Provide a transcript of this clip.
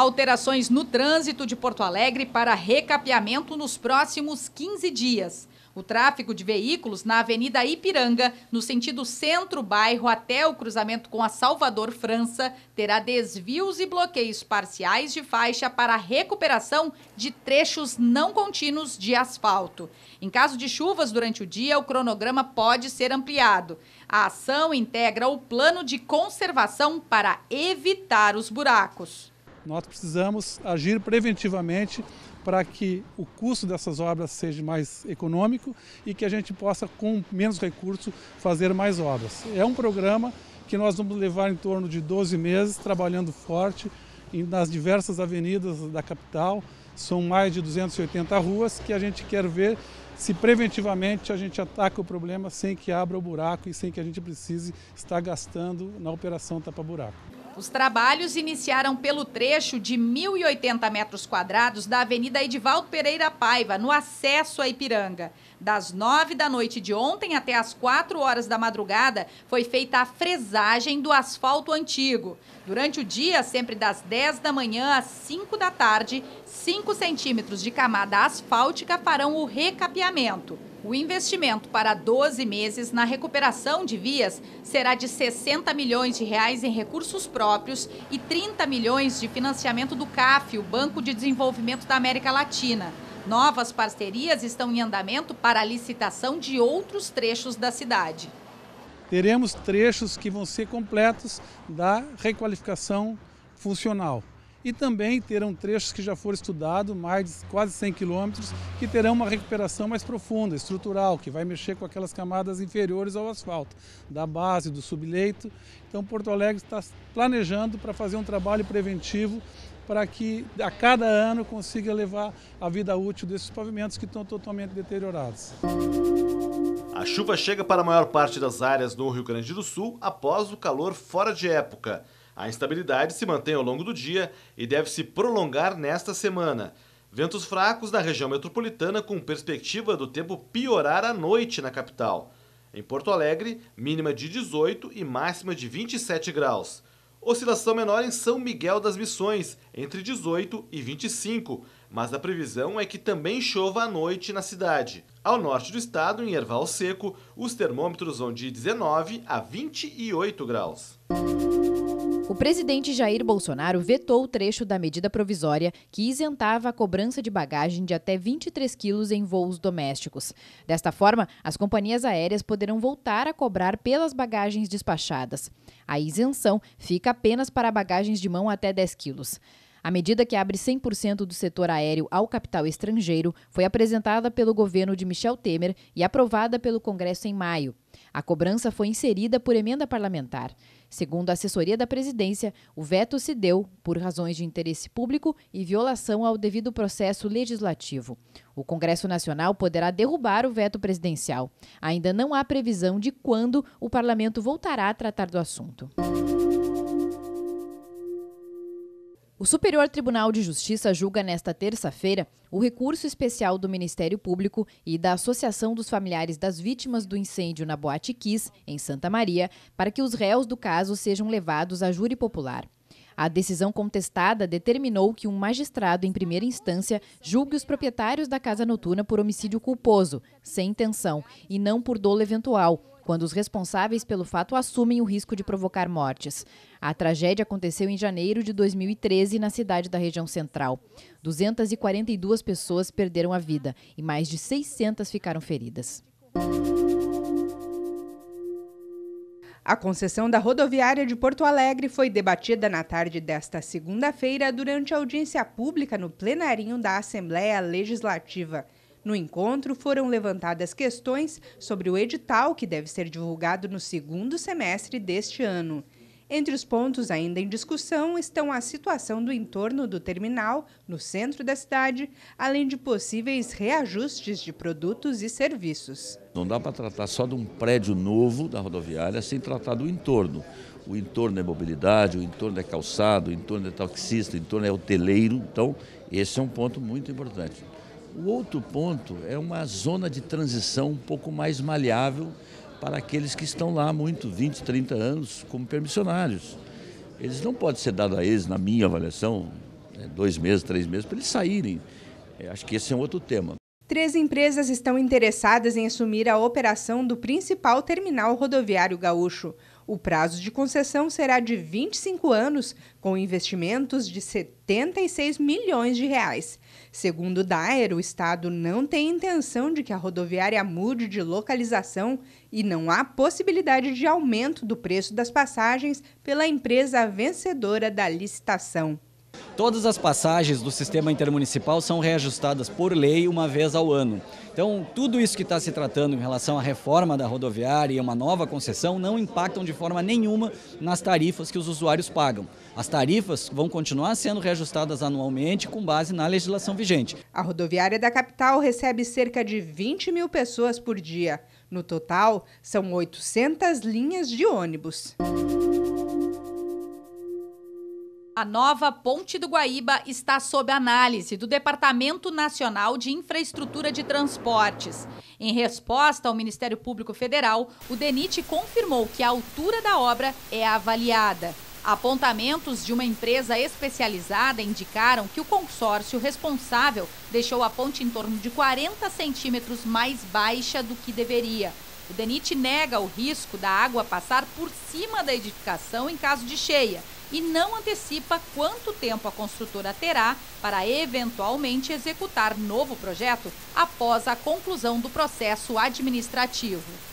Alterações no trânsito de Porto Alegre para recapeamento nos próximos 15 dias. O tráfego de veículos na Avenida Ipiranga, no sentido centro-bairro até o cruzamento com a Salvador França, terá desvios e bloqueios parciais de faixa para recuperação de trechos não contínuos de asfalto. Em caso de chuvas durante o dia, o cronograma pode ser ampliado. A ação integra o plano de conservação para evitar os buracos. Nós precisamos agir preventivamente para que o custo dessas obras seja mais econômico e que a gente possa, com menos recurso, fazer mais obras. É um programa que nós vamos levar em torno de 12 meses trabalhando forte nas diversas avenidas da capital. São mais de 280 ruas que a gente quer ver se preventivamente a gente ataca o problema sem que abra o buraco e sem que a gente precise estar gastando na operação tapa-buraco. Os trabalhos iniciaram pelo trecho de 1.080 metros quadrados da Avenida Edivaldo Pereira Paiva, no acesso a Ipiranga. Das nove da noite de ontem até as quatro horas da madrugada, foi feita a fresagem do asfalto antigo. Durante o dia, sempre das 10 da manhã às 5 da tarde, 5 centímetros de camada asfáltica farão o recapeamento. O investimento para 12 meses na recuperação de vias será de 60 milhões de reais em recursos próprios e 30 milhões de financiamento do CAF, o Banco de Desenvolvimento da América Latina. Novas parcerias estão em andamento para a licitação de outros trechos da cidade. Teremos trechos que vão ser completos da requalificação funcional e também terão trechos que já foram estudados, mais de quase 100 quilômetros, que terão uma recuperação mais profunda, estrutural, que vai mexer com aquelas camadas inferiores ao asfalto, da base, do subleito. Então, Porto Alegre está planejando para fazer um trabalho preventivo para que a cada ano consiga levar a vida útil desses pavimentos que estão totalmente deteriorados. A chuva chega para a maior parte das áreas do Rio Grande do Sul após o calor fora de época. A instabilidade se mantém ao longo do dia e deve se prolongar nesta semana. Ventos fracos na região metropolitana com perspectiva do tempo piorar à noite na capital. Em Porto Alegre, mínima de 18 e máxima de 27 graus. Oscilação menor em São Miguel das Missões, entre 18 e 25, mas a previsão é que também chova à noite na cidade. Ao norte do estado, em Erval Seco, os termômetros vão de 19 a 28 graus. O presidente Jair Bolsonaro vetou o trecho da medida provisória que isentava a cobrança de bagagem de até 23 quilos em voos domésticos. Desta forma, as companhias aéreas poderão voltar a cobrar pelas bagagens despachadas. A isenção fica apenas para bagagens de mão até 10 quilos. A medida que abre 100% do setor aéreo ao capital estrangeiro foi apresentada pelo governo de Michel Temer e aprovada pelo Congresso em maio. A cobrança foi inserida por emenda parlamentar. Segundo a assessoria da presidência, o veto se deu por razões de interesse público e violação ao devido processo legislativo. O Congresso Nacional poderá derrubar o veto presidencial. Ainda não há previsão de quando o parlamento voltará a tratar do assunto. O Superior Tribunal de Justiça julga nesta terça-feira o recurso especial do Ministério Público e da Associação dos Familiares das Vítimas do Incêndio na Boate Kiss, em Santa Maria, para que os réus do caso sejam levados a júri popular. A decisão contestada determinou que um magistrado em primeira instância julgue os proprietários da casa noturna por homicídio culposo, sem intenção, e não por dolo eventual, quando os responsáveis pelo fato assumem o risco de provocar mortes. A tragédia aconteceu em janeiro de 2013 na cidade da região central. 242 pessoas perderam a vida e mais de 600 ficaram feridas. A concessão da rodoviária de Porto Alegre foi debatida na tarde desta segunda-feira durante audiência pública no plenarinho da Assembleia Legislativa. No encontro foram levantadas questões sobre o edital que deve ser divulgado no segundo semestre deste ano. Entre os pontos ainda em discussão estão a situação do entorno do terminal, no centro da cidade, além de possíveis reajustes de produtos e serviços. Não dá para tratar só de um prédio novo da rodoviária sem tratar do entorno. O entorno é mobilidade, o entorno é calçado, o entorno é taxista, o entorno é hoteleiro. Então, esse é um ponto muito importante. O outro ponto é uma zona de transição um pouco mais maleável para aqueles que estão lá muito, 20, 30 anos, como permissionários. Eles não podem ser dados a eles, na minha avaliação, né, dois meses, três meses, para eles saírem. É, acho que esse é um outro tema. Três empresas estão interessadas em assumir a operação do principal terminal rodoviário gaúcho. O prazo de concessão será de 25 anos, com investimentos de 76 milhões de reais. Segundo Daer, o Estado não tem intenção de que a rodoviária mude de localização e não há possibilidade de aumento do preço das passagens pela empresa vencedora da licitação. Todas as passagens do sistema intermunicipal são reajustadas por lei uma vez ao ano. Então, tudo isso que está se tratando em relação à reforma da rodoviária e uma nova concessão não impactam de forma nenhuma nas tarifas que os usuários pagam. As tarifas vão continuar sendo reajustadas anualmente com base na legislação vigente. A rodoviária da capital recebe cerca de 20 mil pessoas por dia. No total, são 800 linhas de ônibus. A nova Ponte do Guaíba está sob análise do Departamento Nacional de Infraestrutura de Transportes. Em resposta ao Ministério Público Federal, o DENIT confirmou que a altura da obra é avaliada. Apontamentos de uma empresa especializada indicaram que o consórcio responsável deixou a ponte em torno de 40 centímetros mais baixa do que deveria. O DENIT nega o risco da água passar por cima da edificação em caso de cheia e não antecipa quanto tempo a construtora terá para eventualmente executar novo projeto após a conclusão do processo administrativo.